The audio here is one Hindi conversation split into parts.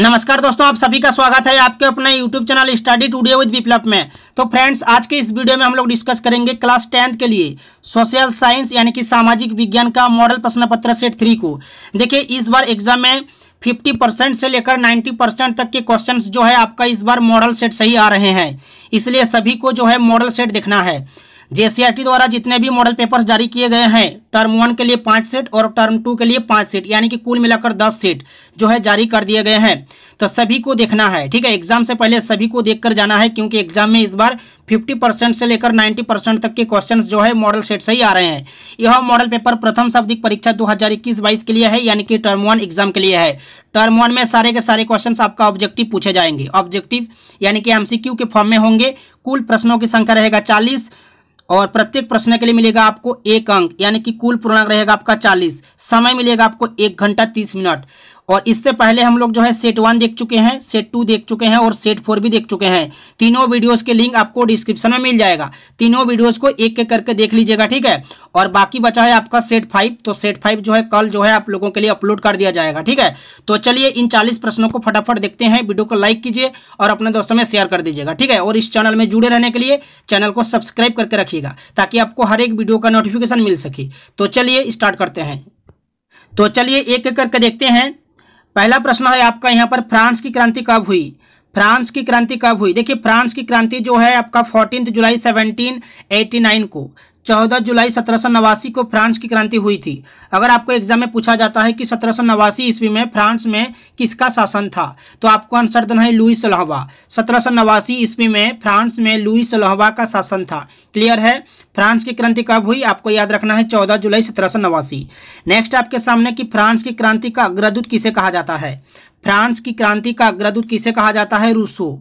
नमस्कार दोस्तों आप सभी का स्वागत है आपके अपने YouTube channel study studio with Viplav में तो फ्रेंड्स आज के इस वीडियो में हम लोग डिस्कस करेंगे क्लास टेंथ के लिए सोशल साइंस यानी कि सामाजिक विज्ञान का मॉडल प्रश्न पत्र सेट थ्री को देखिए इस बार एग्जाम में 50 परसेंट से लेकर 90 परसेंट तक के क्वेश्चन जो है आपका इस बार मॉडल सेट सही आ रहे हैं इसलिए सभी को जो है मॉडल सेट देखना है जेसीआरटी द्वारा जितने भी मॉडल पेपर जारी किए गए हैं टर्म वन के लिए पांच सेट और टर्म टू के लिए पांच सेट यानी कि कुल मिलाकर दस सेट जो है जारी कर दिए गए हैं तो सभी को देखना है ठीक है एग्जाम से पहले सभी को देखकर जाना है क्योंकि एग्जाम में इस बार 50 परसेंट से लेकर 90 परसेंट तक के क्वेश्चंस जो है मॉडल सेट से ही आ रहे हैं यह मॉडल पेपर प्रथम शाब्दिक परीक्षा 2021 हजार के लिए है यानी कि टर्म वन एग्जाम के लिए है टर्म वन में सारे के सारे क्वेश्चन आपका ऑब्जेक्टिव पूछे जाएंगे ऑब्जेक्टिव यानी कि एमसीक्यू के फॉर्म में होंगे कुल प्रश्नों की संख्या रहेगा चालीस और प्रत्येक प्रश्न के लिए मिलेगा आपको एक अंक यानी कि कुल पूर्णांक रहेगा आपका चालीस समय मिलेगा आपको एक घंटा तीस मिनट और इससे पहले हम लोग जो है सेट वन देख चुके हैं सेट टू देख चुके हैं और सेट फोर भी देख चुके हैं तीनों वीडियोस के लिंक आपको डिस्क्रिप्शन में मिल जाएगा तीनों वीडियोस को एक एक करके देख लीजिएगा ठीक है और बाकी बचा है आपका सेट फाइव तो सेट फाइव जो है कल जो है आप लोगों के लिए अपलोड कर दिया जाएगा ठीक है तो चलिए इन चालीस प्रश्नों को फटाफट देखते हैं वीडियो को लाइक कीजिए और अपने दोस्तों में शेयर कर दीजिएगा ठीक है और इस चैनल में जुड़े रहने के लिए चैनल को सब्सक्राइब करके रखिएगा ताकि आपको हर एक वीडियो का नोटिफिकेशन मिल सके तो चलिए स्टार्ट करते हैं तो चलिए एक एक करके देखते हैं पहला प्रश्न है आपका यहाँ पर फ्रांस की क्रांति कब हुई फ्रांस की क्रांति कब हुई देखिए फ्रांस की क्रांति जो है आपका फोर्टीन जुलाई 1789 को चौदह जुलाई सत्रह को फ्रांस की क्रांति हुई थी अगर आपको एग्जाम में पूछा जाता है कि सत्रह ईस्वी में फ्रांस में किसका शासन था तो आपको आंसर देना है लुई सोलहवा सत्रह ईस्वी में फ्रांस में लुई सोलहवा का शासन था क्लियर है फ्रांस की क्रांति कब हुई आपको याद रखना है चौदह जुलाई सत्रह नेक्स्ट आपके सामने की फ्रांस की क्रांति का अग्रदूत किसे कहा जाता है फ्रांस की क्रांति का अग्रदूत किसे कहा जाता है रूसो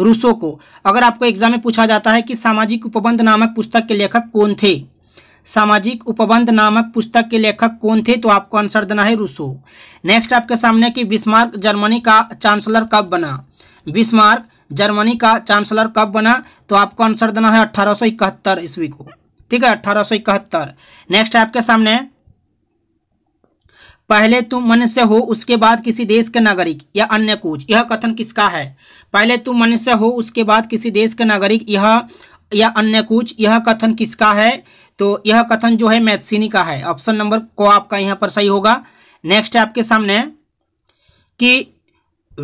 रूसो को अगर आपको एग्जाम में पूछा जाता है कि सामाजिक उपबंध नामक पुस्तक के लेखक कौन थे सामाजिक उपबंध नामक पुस्तक के लेखक कौन थे तो आपको आंसर देना है रूसो नेक्स्ट आपके सामने कि बिस्मार्क जर्मनी का चांसलर कब बना बिस्मार्क जर्मनी का चांसलर कब बना तो आपको आंसर देना है अट्ठारह ईस्वी को ठीक है अट्ठारह नेक्स्ट आपके सामने पहले तुम मनुष्य हो उसके बाद किसी देश के नागरिक या अन्य कुछ यह कथन किसका है पहले तुम मनुष्य हो उसके बाद किसी देश के नागरिक यह या अन्य कुछ यह कथन किसका है तो यह कथन जो है मैथसिनी का है ऑप्शन नंबर को आपका यहाँ पर सही होगा नेक्स्ट आपके सामने कि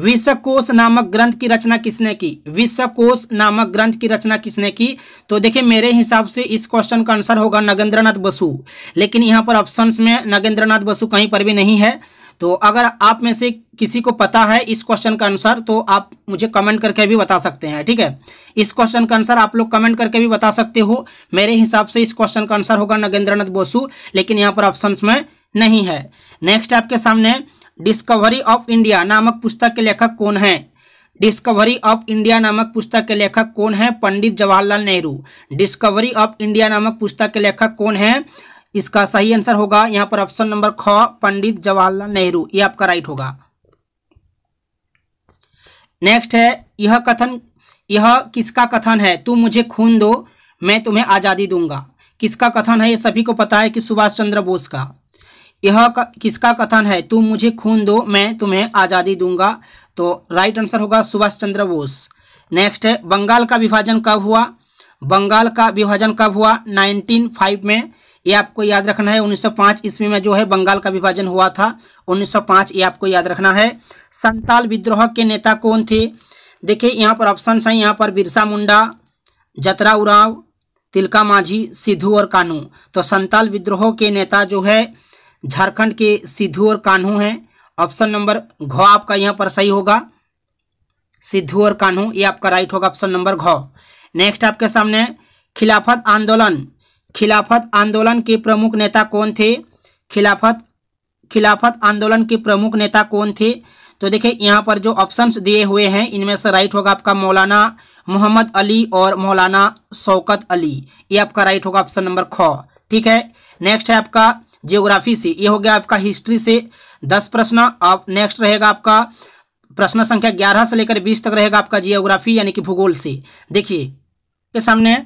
विश्वकोश नामक ग्रंथ की रचना किसने की विश्वकोश नामक ग्रंथ की रचना किसने की तो देखिए मेरे हिसाब से इस क्वेश्चन का आंसर होगा नगेंद्रनाथ बसु लेकिन यहाँ पर ऑप्शन में नगेंद्रनाथ बसु कहीं पर भी नहीं है तो अगर आप में से किसी को पता है इस क्वेश्चन का आंसर तो आप मुझे कमेंट करके भी बता सकते हैं ठीक है इस क्वेश्चन का आंसर आप लोग कमेंट करके भी बता सकते हो मेरे हिसाब से इस क्वेश्चन का आंसर होगा नगेंद्रनाथ बसु लेकिन यहाँ पर ऑप्शन में नहीं है नेक्स्ट आपके सामने डिस्कवरी ऑफ इंडिया नामक पुस्तक के लेखक कौन है डिस्कवरी ऑफ इंडिया नामक पुस्तक के लेखक कौन है Pandit Jawaharlal Nehru discovery of India नामक पुस्तक के लेखक कौन है इसका सही आंसर होगा यहाँ पर ऑप्शन नंबर ख पंडित जवाहरलाल नेहरू ये आपका राइट होगा नेक्स्ट है यह कथन यह किसका कथन है तुम मुझे खून दो मैं तुम्हें आज़ादी दूंगा किसका कथन है ये सभी को पता है कि सुभाष चंद्र बोस का यह किसका कथन है तुम मुझे खून दो मैं तुम्हें आज़ादी दूंगा तो राइट आंसर होगा सुभाष चंद्र बोस नेक्स्ट है बंगाल का विभाजन कब हुआ बंगाल का विभाजन कब हुआ 1905 में ये आपको याद रखना है 1905 ईस्वी में जो है बंगाल का विभाजन हुआ था 1905 ये आपको याद रखना है संताल विद्रोह के नेता कौन थे देखिए यहाँ पर ऑप्शन है यहाँ पर बिरसा मुंडा जतरा उराव तिलका माझी सिद्धू और कानू तो संताल विद्रोह के नेता जो है झारखंड के सिद्धू और कान्हू हैं ऑप्शन नंबर घ आपका यहाँ पर सही होगा सिद्धू और कान्हू ये आपका राइट होगा ऑप्शन नंबर घ नेक्स्ट आपके सामने खिलाफत आंदोलन खिलाफत आंदोलन के प्रमुख नेता कौन थे खिलाफत खिलाफत आंदोलन के प्रमुख नेता कौन थे तो देखिए यहाँ पर जो ऑप्शंस दिए हुए हैं इनमें से राइट होगा आपका मौलाना मोहम्मद अली और मौलाना शौकत अली ये आपका राइट होगा ऑप्शन नंबर ख ठीक है नेक्स्ट है आपका जियोग्राफी से ये हो गया आपका हिस्ट्री से दस प्रश्न अब नेक्स्ट रहेगा आपका प्रश्न संख्या ग्यारह से लेकर बीस तक रहेगा आपका जियोग्राफी यानी कि भूगोल से देखिए के सामने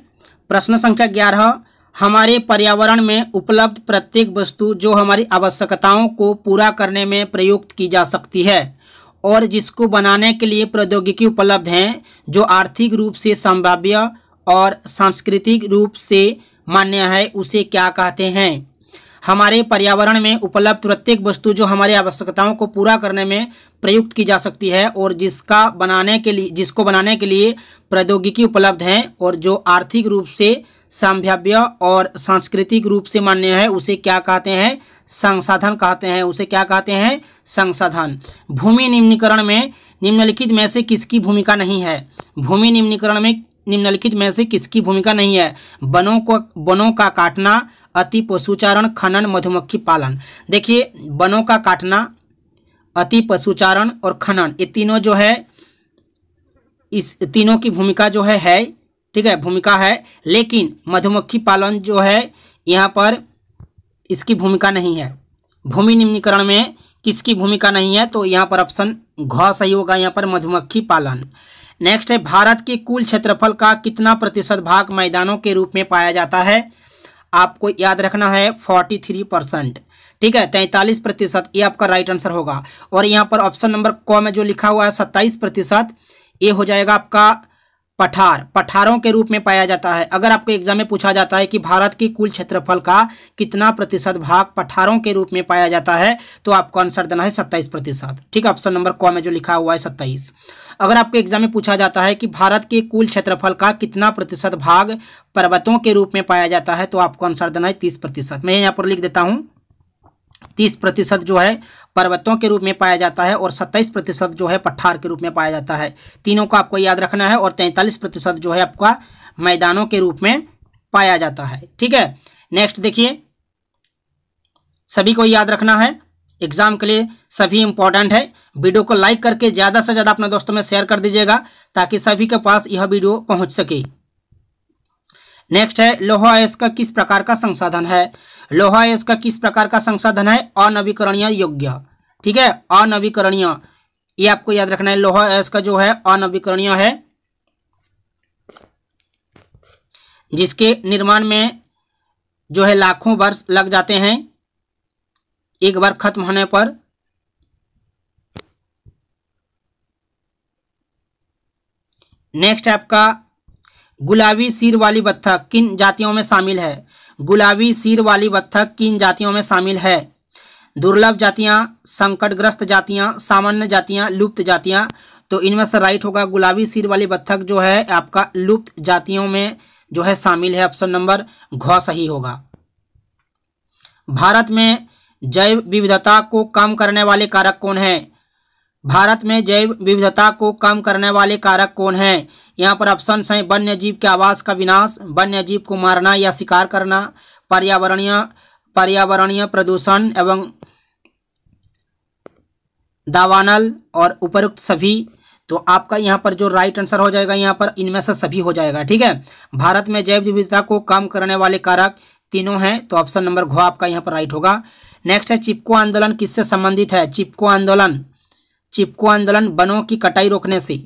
प्रश्न संख्या ग्यारह हमारे पर्यावरण में उपलब्ध प्रत्येक वस्तु जो हमारी आवश्यकताओं को पूरा करने में प्रयुक्त की जा सकती है और जिसको बनाने के लिए प्रौद्योगिकी उपलब्ध हैं जो आर्थिक रूप से संभाव्य और सांस्कृतिक रूप से मान्य है उसे क्या कहते हैं हमारे पर्यावरण में उपलब्ध प्रत्येक वस्तु जो हमारी आवश्यकताओं को पूरा करने में प्रयुक्त की जा सकती है और जिसका बनाने के लिए जिसको बनाने के लिए प्रौद्योगिकी उपलब्ध है और जो आर्थिक रूप से संभाव्य और सांस्कृतिक रूप से मान्य है उसे क्या कहते हैं संसाधन कहते हैं उसे क्या कहते हैं संसाधन भूमि निम्नीकरण में निम्नलिखित में से किसकी भूमिका नहीं है भूमि निम्नीकरण में निम्नलिखित में से किसकी भूमिका नहीं है वनों को वनों का काटना अति पशुचारण खनन मधुमक्खी पालन देखिए वनों का काटना अति पशुचारण और खनन ये तीनों जो है इस तीनों की भूमिका जो है है ठीक है भूमिका है लेकिन मधुमक्खी पालन जो है यहाँ पर इसकी भूमिका नहीं है भूमि निम्नीकरण में किसकी भूमिका नहीं है तो यहाँ पर ऑप्शन घ सही होगा यहाँ पर मधुमक्खी पालन नेक्स्ट है भारत के कुल क्षेत्रफल का कितना प्रतिशत भाग मैदानों के रूप में पाया जाता है आपको याद रखना है फोर्टी थ्री परसेंट ठीक है तैंतालीस प्रतिशत ये आपका राइट आंसर होगा और यहाँ पर ऑप्शन नंबर क में जो लिखा हुआ है सत्ताईस प्रतिशत ये हो जाएगा आपका पठार पठारों के रूप में पाया जाता है अगर आपको एग्जाम में पूछा जाता है कि भारत की कुल क्षेत्रफल का कितना प्रतिशत भाग पठारों के रूप में पाया जाता है तो आपको आंसर देना है सत्ताईस प्रतिशत ठीक है ऑप्शन नंबर क में जो लिखा हुआ है सत्ताईस अगर आपको एग्जाम में पूछा जाता है कि भारत के कुल क्षेत्रफल का कितना प्रतिशत भाग पर्वतों के रूप में पाया जाता है तो आपको आंसर देना है तीस प्रतिशत मैं यहाँ पर लिख देता हूँ तीस प्रतिशत जो है पर्वतों के रूप में पाया जाता है और 27 प्रतिशत जो है पठार के रूप में पाया जाता है तीनों को आपको याद रखना है और तैंतालीस प्रतिशत जो है आपका मैदानों के रूप में पाया जाता है ठीक है नेक्स्ट देखिए सभी को याद रखना है एग्जाम के लिए सभी इंपॉर्टेंट है वीडियो को लाइक करके ज़्यादा से ज़्यादा अपने दोस्तों में शेयर कर दीजिएगा ताकि सभी के पास यह वीडियो पहुंच सके नेक्स्ट है लोहा अयस्क किस प्रकार का संसाधन है लोहा इसका किस प्रकार का संसाधन है अनवीकरणीय योग्य ठीक है अनवीकरणीय ये आपको याद रखना है लोहा इसका जो है अनवीकरणीय है जिसके निर्माण में जो है लाखों वर्ष लग जाते हैं एक बार खत्म होने पर नेक्स्ट आपका गुलाबी सिर वाली बत्थक किन जातियों में शामिल है गुलाबी सिर वाली बत्थक किन जातियों में शामिल है दुर्लभ जातियां संकटग्रस्त जातियां सामान्य जातियां लुप्त जातियां तो इनमें से राइट होगा गुलाबी सिर वाली बत्थक जो है आपका लुप्त जातियों में जो है शामिल है ऑप्शन नंबर घ सही होगा भारत में जैव विविधता को कम करने वाले कारक कौन है भारत में जैव विविधता को कम करने वाले कारक कौन हैं यहाँ पर ऑप्शन हैं वन्य जीव के आवास का विनाश वन्य जीव को मारना या शिकार करना पर्यावरणीय पर्यावरणीय प्रदूषण एवं दावानल और उपरुक्त सभी तो आपका यहाँ पर जो राइट आंसर हो जाएगा यहाँ पर इनमें से सभी हो जाएगा ठीक है भारत में जैव विविधता को कम करने वाले कारक तीनों हैं तो ऑप्शन नंबर घो आपका यहाँ पर राइट होगा नेक्स्ट है चिपको आंदोलन किससे संबंधित है चिपको आंदोलन चिपको आंदोलन वनों की कटाई रोकने से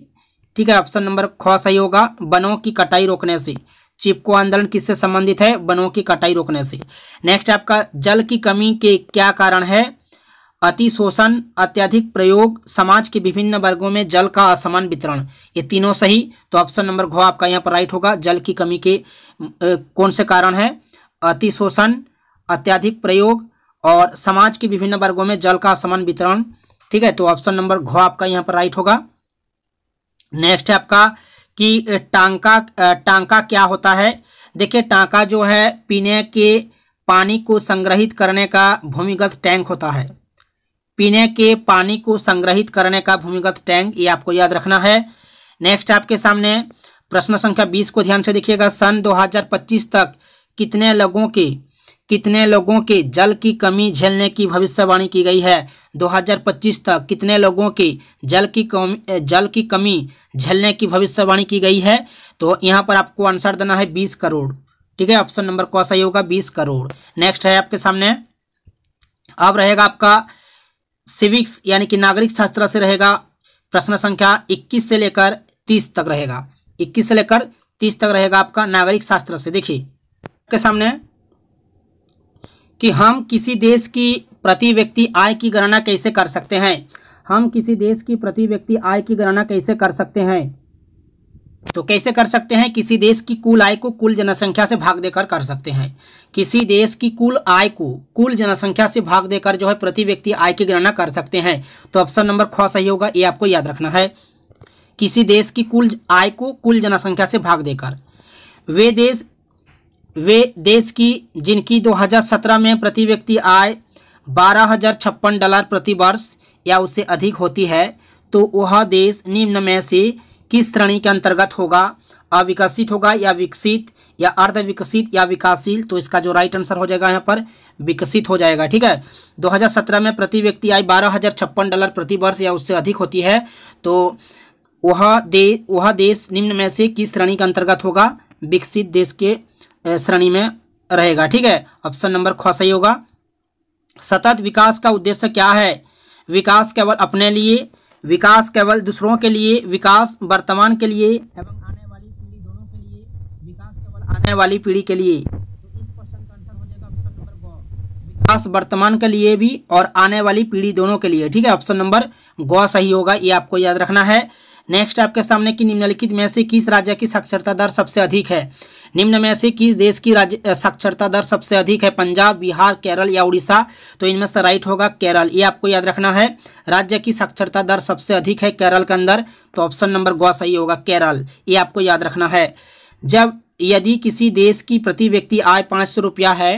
ठीक है ऑप्शन नंबर ख सही होगा वनों की कटाई रोकने से चिपको आंदोलन किससे संबंधित है वनों की कटाई रोकने से नेक्स्ट आपका जल की कमी के क्या कारण है अति शोषण अत्यधिक प्रयोग समाज के विभिन्न वर्गों में जल का असमान वितरण ये तीनों सही तो ऑप्शन नंबर घ आपका यहाँ पर राइट होगा जल की कमी के कौन से कारण है अति शोषण अत्यधिक प्रयोग और समाज के विभिन्न वर्गों में जल का असमान वितरण ठीक है तो ऑप्शन नंबर घ आपका यहाँ पर राइट होगा नेक्स्ट है आपका कि टांका टांका क्या होता है देखिए टांका जो है पीने के पानी को संग्रहित करने का भूमिगत टैंक होता है पीने के पानी को संग्रहित करने का भूमिगत टैंक ये आपको याद रखना है नेक्स्ट आपके सामने प्रश्न संख्या बीस को ध्यान से देखिएगा सन 2025 तक कितने लोगों के कितने लोगों के जल की कमी झेलने की भविष्यवाणी की गई है 2025 तक कितने लोगों के जल की कमी जल की कमी झेलने की भविष्यवाणी की गई है तो यहाँ पर आपको आंसर देना है 20 करोड़ ठीक है ऑप्शन नंबर कौन सा ही होगा 20 करोड़ नेक्स्ट है आपके सामने अब रहेगा आपका सिविक्स यानी कि नागरिक शास्त्र से रहेगा प्रश्न संख्या इक्कीस से लेकर तीस तक रहेगा इक्कीस से लेकर तीस तक रहेगा आपका नागरिक शास्त्र से देखिए आपके सामने कि हम किसी देश की प्रति व्यक्ति आय की गणना कैसे कर सकते हैं हम किसी देश की प्रति व्यक्ति आय की गणना कैसे कर सकते हैं तो कैसे कर सकते हैं किसी देश की कुल आय को कुल जनसंख्या से भाग देकर कर सकते हैं किसी देश की कुल आय को कुल जनसंख्या से भाग देकर जो है प्रति व्यक्ति आय की गणना कर सकते हैं तो ऑप्शन नंबर ख सही होगा ये आपको याद रखना है किसी देश की कुल आय को कुल जनसंख्या से भाग देकर वे देश वे देश की जिनकी 2017 में प्रति व्यक्ति आय बारह डॉलर प्रति वर्ष या उससे अधिक होती है तो वह देश निम्न में से किस श्रेणी के अंतर्गत होगा अविकसित होगा या विकसित या अर्धविकसित या विकासशील तो इसका जो राइट आंसर हो जाएगा यहाँ पर विकसित हो जाएगा ठीक है 2017 में प्रति व्यक्ति आय बारह डॉलर प्रति वर्ष या उससे अधिक होती है तो वह दे वह देश निम्न में से किस श्रेणी के अंतर्गत होगा विकसित देश के श्रेणी में रहेगा ठीक है ऑप्शन नंबर ख सही होगा सतत विकास का उद्देश्य क्या है विकास केवल अपने लिए विकास केवल दूसरों के लिए विकास वर्तमान के लिए एवं आने वाली पीढ़ी दोनों के लिए विकास केवल आने वाली पीढ़ी के लिए तो विकास वर्तमान के लिए भी और आने वाली पीढ़ी दोनों के लिए ठीक है ऑप्शन नंबर गौ सही होगा ये आपको याद रखना है नेक्स्ट आपके सामने की निम्नलिखित में से किस राज्य की साक्षरता दर सबसे अधिक है निम्न में से किस देश की राज्य साक्षरता दर सबसे अधिक है पंजाब बिहार केरल या उड़ीसा तो इनमें से राइट होगा केरल ये आपको याद रखना है राज्य की साक्षरता दर सबसे अधिक है केरल के अंदर तो ऑप्शन नंबर गौ सही होगा केरल ये आपको याद रखना है जब यदि किसी देश की प्रति व्यक्ति आय पाँच सौ रुपया है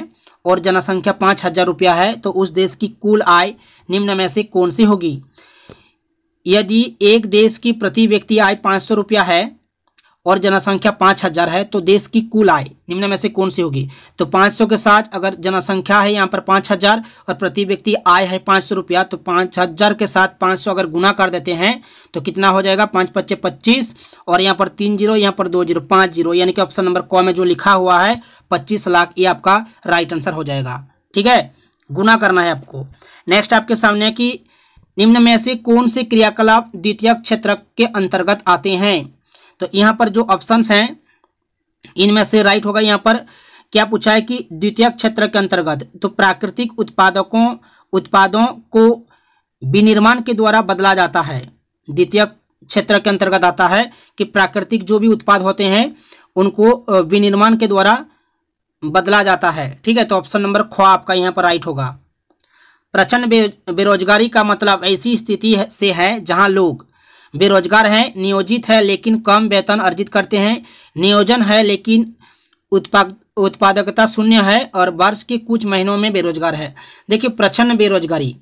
और जनसंख्या पाँच हजार रुपया है तो उस देश की कुल आय निम्न में से कौन सी होगी यदि एक देश की प्रति व्यक्ति आय पांच सौ रुपया है और जनसंख्या पांच हजार है तो देश की कुल आय निम्न में से कौन सी होगी तो पांच सौ के साथ अगर जनसंख्या है यहाँ पर पांच हजार और प्रति व्यक्ति आय है पांच सौ रुपया तो पांच हजार के साथ पांच सौ अगर गुना कर देते हैं तो कितना हो जाएगा पांच पच्चे पच्चीस और यहाँ पर तीन जीरो यहाँ पर दो जीरो पांच जीरो यानी कि ऑप्शन नंबर कौ में जो लिखा हुआ है पच्चीस लाख ये आपका राइट आंसर हो जाएगा ठीक है गुना करना है आपको नेक्स्ट आपके सामने की निम्न में से कौन से क्रियाकलाप द्वितीय क्षेत्र के अंतर्गत आते हैं तो यहाँ पर जो ऑप्शंस हैं इनमें से राइट होगा यहाँ पर क्या पूछा है कि द्वितीय क्षेत्र के अंतर्गत तो प्राकृतिक उत्पादकों उत्पादों को विनिर्माण के द्वारा बदला जाता है द्वितीय क्षेत्र के अंतर्गत आता है कि प्राकृतिक जो भी उत्पाद होते हैं उनको विनिर्माण के द्वारा बदला जाता है ठीक है तो ऑप्शन नंबर ख आपका यहाँ पर राइट होगा प्रचंड बेरोजगारी का मतलब ऐसी स्थिति से है जहां लोग बेरोजगार हैं नियोजित है लेकिन कम वेतन अर्जित करते हैं नियोजन है लेकिन उत्पाद उत्पादकता शून्य है और वर्ष के कुछ महीनों में बेरोजगार है देखिए प्रचन्न बेरोजगारी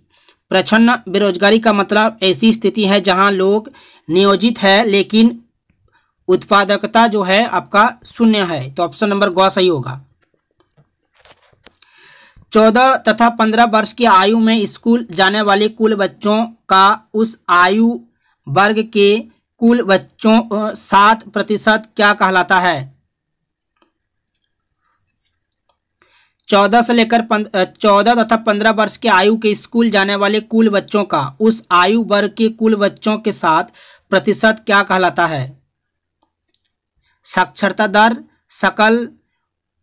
प्रचंड बेरोजगारी का मतलब ऐसी स्थिति है जहां लोग नियोजित है लेकिन उत्पादकता जो है आपका शून्य है तो ऑप्शन नंबर गौ सही होगा चौदह तथा पंद्रह वर्ष की आयु में स्कूल जाने वाले कुल बच्चों का उस आयु वर्ग के कुल बच्चों सात प्रतिशत क्या कहलाता है चौदह से लेकर चौदह तथा पंद्रह वर्ष के आयु के स्कूल जाने वाले कुल बच्चों का उस आयु वर्ग के कुल बच्चों के साथ प्रतिशत क्या कहलाता है साक्षरता दर सकल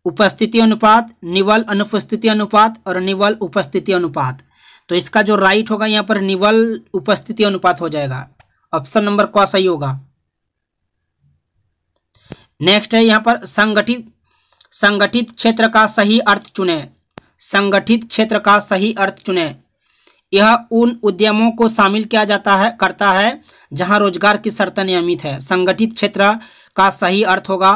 उपस्थिति अनुपात निवल अनुपस्थिति अनुपात और निवल उपस्थिति अनुपात तो इसका जो राइट होगा यहाँ पर निवल उपस्थिति अनुपात हो जाएगा ऑप्शन नंबर क सही होगा नेक्स्ट है यहाँ पर संगठित संगठित क्षेत्र का सही अर्थ चुने संगठित क्षेत्र का सही अर्थ चुने यह उन उद्यमों को शामिल किया जाता है करता है जहां रोजगार की शर्त नियमित है संगठित क्षेत्र का सही अर्थ होगा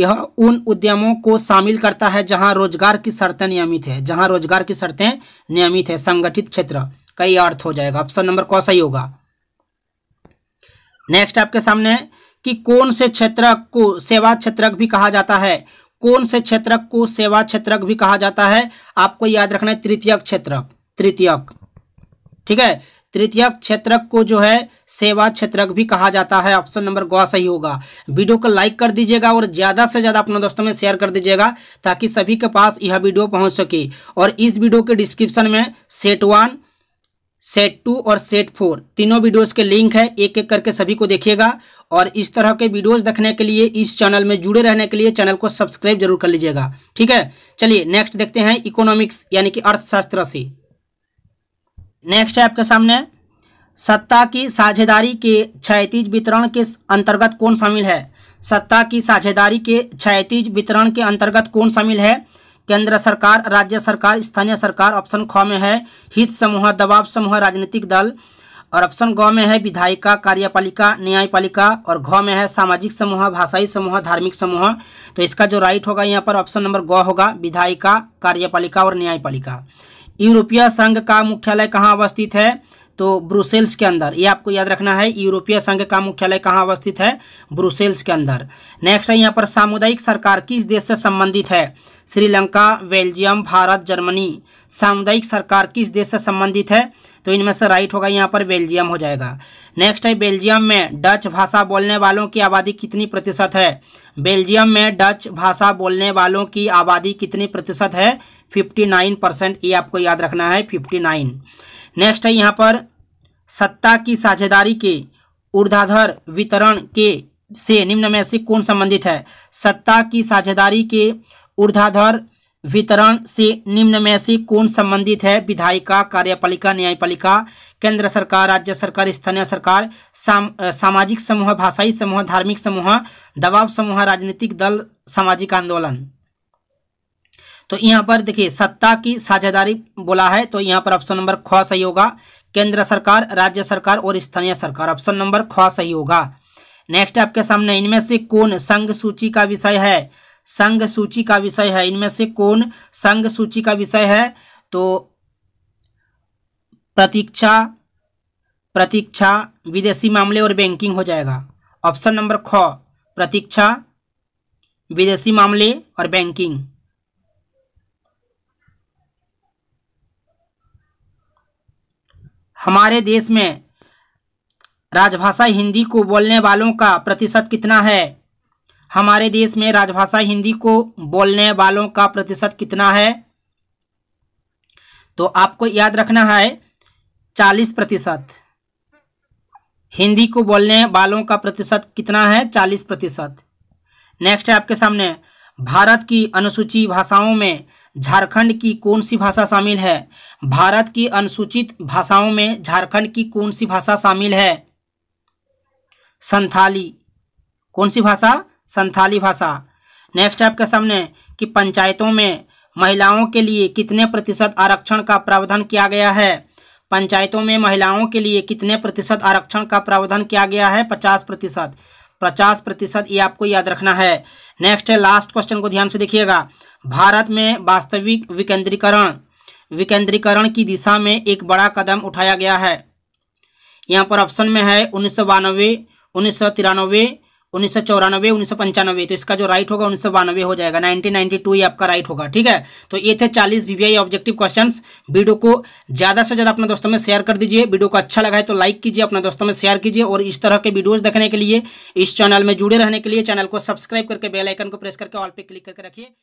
यह उन उद्यमों को शामिल करता है जहां रोजगार की शर्तें नियमित है जहां रोजगार की शर्तें नियमित है संगठित क्षेत्र कई अर्थ हो जाएगा ऑप्शन नंबर कौन सही होगा नेक्स्ट आपके सामने कि कौन से क्षेत्र को सेवा क्षेत्र भी कहा जाता है कौन से क्षेत्र को सेवा क्षेत्र भी कहा जाता है आपको याद रखना है तृतीय क्षेत्र तृतीय ठीक है तृतीय क्षेत्र को जो है सेवा क्षेत्र भी कहा जाता है ऑप्शन नंबर गौ सही होगा वीडियो को लाइक कर दीजिएगा और ज़्यादा से ज़्यादा अपने दोस्तों में शेयर कर दीजिएगा ताकि सभी के पास यह वीडियो पहुंच सके और इस वीडियो के डिस्क्रिप्शन में सेट वन सेट टू और सेट फोर तीनों वीडियोस के लिंक है एक एक करके सभी को देखिएगा और इस तरह के वीडियोस देखने के लिए इस चैनल में जुड़े रहने के लिए चैनल को सब्सक्राइब जरूर कर लीजिएगा ठीक है चलिए नेक्स्ट देखते हैं इकोनॉमिक्स यानी कि अर्थशास्त्र से नेक्स्ट है आपके सामने सत्ता की साझेदारी के क्षयतीज वितरण के अंतर्गत कौन शामिल है सत्ता की साझेदारी के क्षयतीज वितरण के अंतर्गत कौन शामिल है केंद्र सरकार राज्य सरकार स्थानीय सरकार ऑप्शन ख में है हित समूह दबाव समूह राजनीतिक दल और ऑप्शन ग में है विधायिका कार्यपालिका न्यायपालिका और घ में है सामाजिक समूह भाषाई समूह धार्मिक समूह तो इसका जो राइट होगा यहाँ पर ऑप्शन नंबर ग होगा विधायिका कार्यपालिका और न्यायपालिका यूरोपीय संघ का मुख्यालय कहाँ अवस्थित है तो ब्रुसेल्स के अंदर ये आपको याद रखना है यूरोपीय संघ का मुख्यालय कहाँ अवस्थित है ब्रुसेल्स के अंदर नेक्स्ट है यहाँ पर सामुदायिक सरकार किस देश से संबंधित है श्रीलंका बेल्जियम भारत जर्मनी सामुदायिक सरकार किस देश से संबंधित है तो इनमें से राइट होगा यहाँ पर बेल्जियम हो जाएगा नेक्स्ट है बेल्जियम में डच भाषा बोलने वालों की आबादी कितनी प्रतिशत है बेल्जियम में डच भाषा बोलने वालों की आबादी कितनी प्रतिशत है 59 परसेंट ये आपको याद रखना है 59 नेक्स्ट है यहाँ पर सत्ता की साझेदारी के ऊर्धाधर वितरण के से निम्न में से कौन संबंधित है सत्ता की साझेदारी के ऊर्धाधर वितरण से निम्न में से कौन संबंधित है विधायिका कार्यपालिका न्यायपालिका केंद्र सरकार राज्य सरकार स्थानीय सरकार साम, सामाजिक समूह भाषाई समूह धार्मिक समूह दबाव समूह राजनीतिक दल सामाजिक आंदोलन तो यहाँ पर देखिए सत्ता की साझेदारी बोला है तो यहाँ पर ऑप्शन नंबर ख सही होगा केंद्र सरकार राज्य सरकार और स्थानीय सरकार ऑप्शन नंबर ख सही होगा नेक्स्ट आपके सामने इनमें से कौन संघ सूची का विषय है संघ सूची का विषय है इनमें से कौन संघ सूची का विषय है तो प्रतीक्षा प्रतीक्षा विदेशी मामले और बैंकिंग हो जाएगा ऑप्शन नंबर ख प्रतीक्षा विदेशी मामले और बैंकिंग हमारे देश में राजभाषा हिंदी को बोलने वालों का प्रतिशत कितना है हमारे देश में राजभाषा हिंदी को बोलने वालों का प्रतिशत कितना है तो आपको याद रखना है चालीस प्रतिशत हिंदी को बोलने वालों का प्रतिशत कितना है चालीस प्रतिशत नेक्स्ट है आपके सामने भारत की अनुसूची भाषाओं में झारखंड की कौन सी भाषा शामिल है भारत की अनुसूचित भाषाओं में झारखंड की कौन सी भाषा शामिल है संथाली कौन सी भाषा संथाली भाषा नेक्स्ट आपके सामने कि पंचायतों में महिलाओं के लिए कितने प्रतिशत आरक्षण का प्रावधान किया गया है पंचायतों में महिलाओं के लिए कितने प्रतिशत आरक्षण का प्रावधान किया गया है पचास प्रतिशत पचास प्रतिशत ये आपको याद रखना है नेक्स्ट है लास्ट क्वेश्चन को ध्यान से देखिएगा भारत में वास्तविक विकेंद्रीकरण विकेंद्रीकरण की दिशा में एक बड़ा कदम उठाया गया है यहाँ पर ऑप्शन में है उन्नीस सौ बानवे उन्नीस सौ तिरानवे उन्नीस सौ चौरानवे उन्नीस सौ पंचानवे तो इसका जो राइट होगा उन्नीस सौ बानवे हो जाएगा नाइनटीन नाइनटी टू ये आपका राइट होगा ठीक है तो ये थे चालीस वीवीआई ऑब्जेक्टिव क्वेश्चन वीडियो को ज़्यादा से ज़्यादा अपने दोस्तों में शेयर कर दीजिए वीडियो को अच्छा लगा है तो लाइक कीजिए अपने दोस्तों में शेयर कीजिए और इस तरह के वीडियोज़ देखने के लिए इस चैनल में जुड़े रहने के लिए चैनल को सब्सक्राइब करके बेलाइकन को प्रेस करके ऑल पे क्लिक करके रखिए